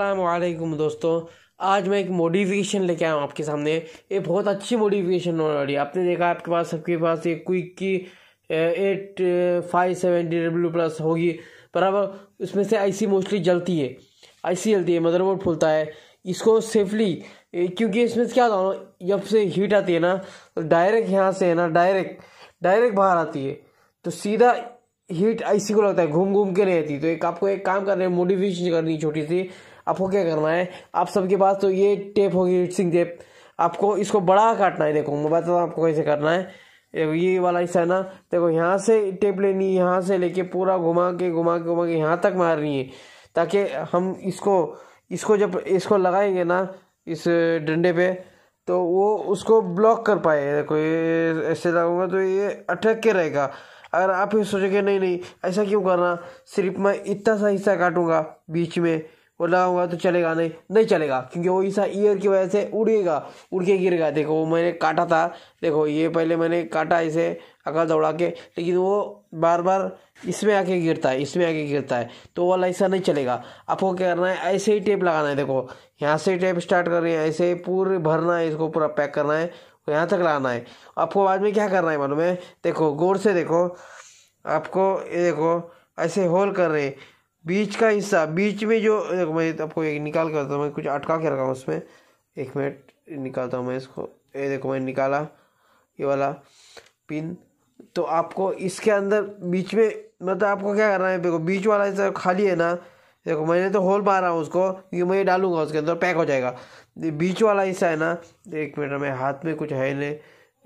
अल्लाम दोस्तों आज मैं एक मोडिफिकेशन लेके आया हूँ आपके सामने ये बहुत अच्छी मोडिफिकेशन है आपने देखा आपके पास सबके पास ये क्विक की eight five seventy W plus होगी पर अब उसमें से आईसी मोस्टली जलती है आईसी जलती है मदरबोर्ड फूलता है इसको सेफली क्योंकि इसमें क्या होता है जब से हीट आती है ना तो डायरेक्ट यहाँ से है ना डायरेक्ट डायरेक्ट बाहर आती है तो सीधा हीट आईसी को लगता है घूम घूम के नहीं आती तो एक आपको एक काम करना है मोडिफिकेशन करनी छोटी सी आपको क्या करना है आप सबके पास तो ये टेप होगी हिटसिंग टेप आपको इसको बड़ा काटना है देखो मैं बताता हूँ आपको कैसे करना है ये वाला हिस्सा है ना देखो यहाँ से टेप लेनी है यहाँ से लेके पूरा घुमा के घुमा के घुमा के यहाँ तक मारनी है ताकि हम इसको इसको जब इसको लगाएंगे ना इस डंडे पे तो वो उसको ब्लॉक कर पाए देखो ये ऐसे लगाऊंगा तो ये अटक के रहेगा अगर आप ये सोचोगे नहीं नहीं ऐसा क्यों करना सिर्फ मैं इतना सा हिस्सा काटूंगा बीच में वो लगा हुआ तो चलेगा नहीं नहीं चलेगा क्योंकि वो ईसा ईयर की वजह से उड़ेगा उड़ के गिरेगा देखो वो मैंने काटा था देखो ये पहले मैंने काटा इसे अकल दौड़ा के लेकिन वो बार बार इसमें आके गिरता है इसमें आके गिरता है तो वाला ऐसा नहीं चलेगा आपको क्या करना है ऐसे ही टेप लगाना है देखो यहाँ से टेप स्टार्ट कर रहे हैं ऐसे पूरे भरना है इसको पूरा पैक करना है यहाँ तक लाना है आपको बाद में क्या करना है मालूम है देखो गौर से देखो आपको ये देखो ऐसे होल कर रहे हैं बीच का हिस्सा बीच में जो मैं आपको एक निकाल करता हूँ मैं कुछ अटका के रखा हूँ उसमें एक मिनट निकालता हूँ मैं इसको ये देखो मैंने निकाला ये वाला पिन तो आपको इसके अंदर बीच में मतलब आपको क्या करना है देखो बीच वाला हिस्सा खाली है ना देखो मैंने तो होल मारा हूँ उसको क्योंकि मैं ये डालूंगा उसके अंदर पैक हो जाएगा बीच वाला हिस्सा है ना एक मिनट मेरे हाथ में कुछ है नहीं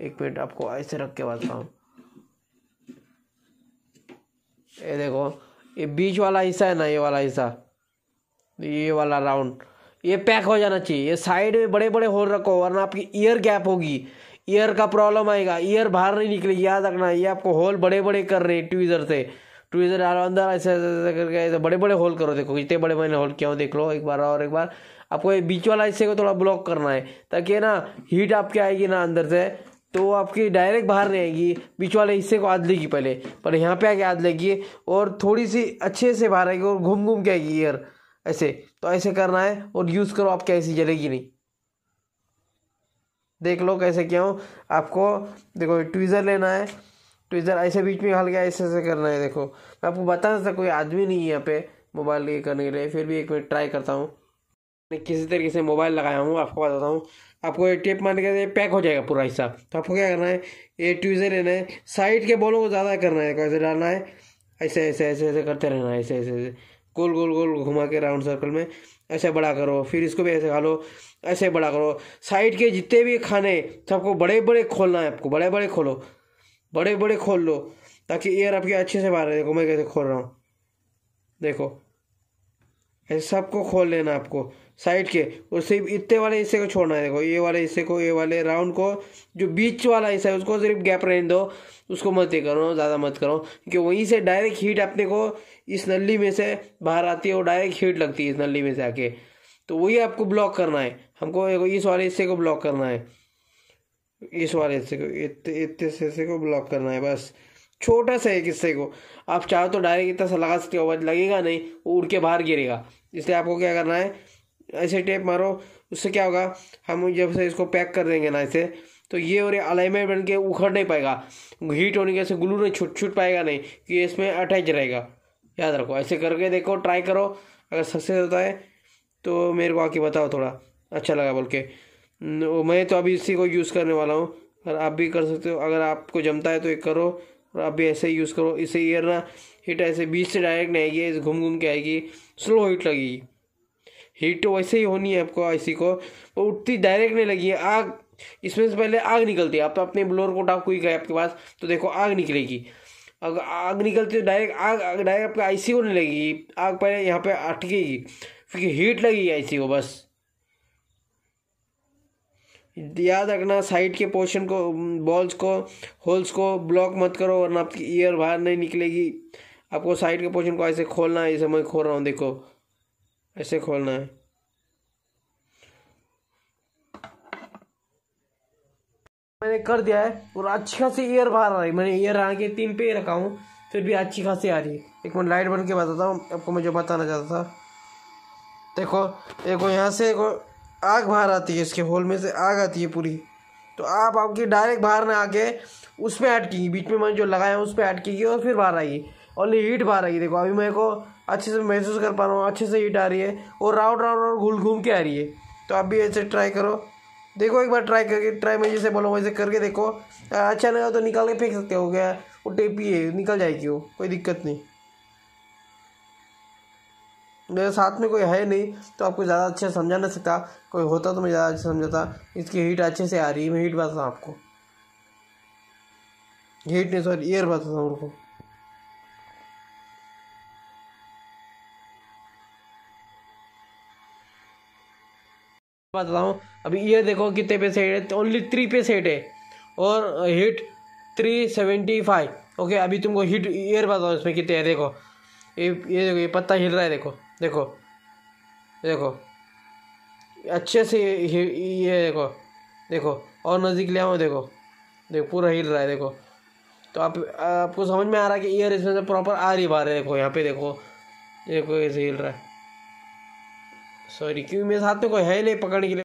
एक मिनट आपको ऐसे रख के बताता हूँ ये देखो ये बीच वाला हिस्सा है ना ये वाला हिस्सा ये वाला राउंड ये पैक हो जाना चाहिए ये साइड में बड़े बड़े होल रखो वरना आपकी ईयर गैप होगी ईयर का प्रॉब्लम आएगा ईयर बाहर नहीं निकलेगी याद रखना ये आपको होल बड़े बड़े कर रहे हैं ट्वीज़र से ट्वीज़र डालो अंदर ऐसे ऐसे करके ऐसे बड़े बड़े होल करो देखो कितने बड़े बड़े होल क्या हो देख लो एक बार और एक बार आपको ये बीच वाला हिस्से को थोड़ा ब्लॉक करना है ताकि ना हीट आपके आएगी ना अंदर से तो आपकी डायरेक्ट बाहर नहीं आएगी बीच वाले हिस्से को आद लेगी पहले पर यहाँ पे आके आद लेगी और थोड़ी सी अच्छे से बाहर आएगी और घूम घूम के आएगी ईयर ऐसे तो ऐसे करना है और यूज़ करो आपकी ऐसी जलेगी नहीं देख लो कैसे क्या हो आपको देखो ट्विज़र लेना है ट्विज़र ऐसे बीच में हल गया ऐसे ऐसे करना है देखो मैं आपको बता सकता कोई आदमी नहीं है यहाँ पे मोबाइल ये करने के लिए फिर भी एक मिनट ट्राई करता हूँ किसी तरीके से मोबाइल लगाया हूँ आपको बताता हूँ आपको ये टेप मारने के पैक हो जाएगा पूरा हिस्सा तो आपको क्या करना है ये ट्यूजे लेना है साइड के बॉलों को ज़्यादा करना है कैसे डालना है ऐसे ऐसे ऐसे ऐसे करते रहना है ऐसे ऐसे ऐसे गोल गोल गोल घुमा के राउंड सर्कल में ऐसे बड़ा करो फिर इसको भी ऐसे खा लो ऐसे बड़ा करो साइड के जितने भी खाने सबको बड़े बड़े खोलना है आपको बड़े बड़े खोलो बड़े बड़े खोल लो ताकि एयर आपके अच्छे से बाहर देखो मैं कैसे खोल रहा हूँ देखो ऐसे सबको खोल लेना आपको साइड के और सिर्फ इतने वाले हिस्से को छोड़ना है देखो ये वाले हिस्से को ये वाले राउंड को जो बीच वाला हिस्सा है उसको सिर्फ गैप रहने दो उसको मत ये करो ज़्यादा मत करो क्योंकि वहीं से डायरेक्ट हीट अपने को इस नली में से बाहर आती है और डायरेक्ट हीट लगती है इस नली में से आके तो वही आपको ब्लॉक करना है हमको इस वाले हिस्से को ब्लॉक करना है इस वाले हिस्से को इतने इतने हिस्से को ब्लॉक करना है बस छोटा सा एक हिस्से को आप चाहो तो डायरेक्ट इतना सा लगा सकते हो लगेगा नहीं उड़ के बाहर गिरेगा इसलिए आपको क्या करना है ऐसे टेप मारो उससे क्या होगा हम जब से इसको पैक कर देंगे ना ऐसे तो ये और अलाइनमेंट बन के उखड़ नहीं पाएगा हीट होने के से ग्लू नहीं छुट छुट पाएगा नहीं कि इसमें अटैच रहेगा याद रखो ऐसे करके देखो ट्राई करो अगर सक्सेस होता है तो मेरे को आके बताओ थोड़ा अच्छा लगा बोल के मैं तो अभी इसी को यूज़ करने वाला हूँ और आप भी कर सकते हो अगर आपको जमता है तो एक करो और आप भी ऐसे ही यूज़ करो इससे ईयर ना हीट ऐसे बीच से डायरेक्ट नहीं आएगी घूम घूम के आएगी स्लो हीट लगेगी हीट तो वैसे ही होनी है आपको ऐसी को वो उठती डायरेक्ट नहीं लगी है आग इसमें से पहले आग निकलती है आप तो अपने ब्लोर को टाप हुई गए आपके पास तो देखो आग निकलेगी अगर आग निकलती है डायरेक्ट तो आग डायरेक्ट आपका आई सी को नहीं लगेगी आग पहले यहाँ पे अटकेगी क्योंकि हीट लगेगी आई सी को बस याद रखना साइड के पोर्शन को बॉल्स को होल्स को ब्लॉक मत करो वरना आपकी ईयर बाहर नहीं निकलेगी आपको साइड के पोर्शन को ऐसे खोलना है जैसे मैं खोल रहा हूँ देखो ऐसे खोलना है मैंने कर दिया है और अच्छी खासी ईयर बाहर आ रही मैंने ईयर आ के तीन पे रखा हूँ फिर भी अच्छी खासी आ रही है एक मिनट लाइट बन के बताता हूँ आपको मैं जो बताना चाहता था देखो देखो यहाँ से देखो आग बाहर आती है इसके होल में से आग आती है पूरी तो आप आपकी डायरेक्ट बाहर ना आके उसमें ऐड कीजिए बीच में मैंने जो लगाया उस पर ऐड कीजिए और फिर बाहर आइए ओनली हीट बाहर आई देखो अभी मेरे को अच्छे से महसूस कर पा रहा हूँ अच्छे से हीट आ रही है और राउंड राउंड राउंड घूम घूम के आ रही है तो आप भी ऐसे ट्राई करो देखो एक बार ट्राई करके ट्राई मैं जैसे बोला वैसे करके देखो अच्छा नहीं हो तो निकाल के फेंक सकते हो गया वो टेपी है निकल जाएगी वो कोई दिक्कत नहीं मेरे साथ में कोई है नहीं तो आपको ज़्यादा अच्छे समझा नहीं सकता कोई होता तो मैं ज़्यादा अच्छा समझाता इसकी हीट अच्छे से आ रही है मैं हीट बताता आपको हीट नहीं सॉरी ईयर बताता हूँ उनको बताता हूँ अभी ये देखो कितने पे सेट है ओनली तो थ्री पे सेट है और hit three seventy five okay अभी तुमको हिट ईयर बताओ इसमें कितने है देखो ये ये देखो ये पत्ता हिल रहा है देखो देखो देखो अच्छे से ये देखो देखो और नज़दीक ले आओ देखो देखो पूरा हिल रहा है देखो तो आप आपको समझ में आ रहा है कि ईयर इसमें से प्रॉपर आ रही बाहर है देखो यहाँ पे देखो देखो ऐसे हिल रहा है सॉरी क्यों मेरे साथ में तो कोई है नहीं पकड़ने के लिए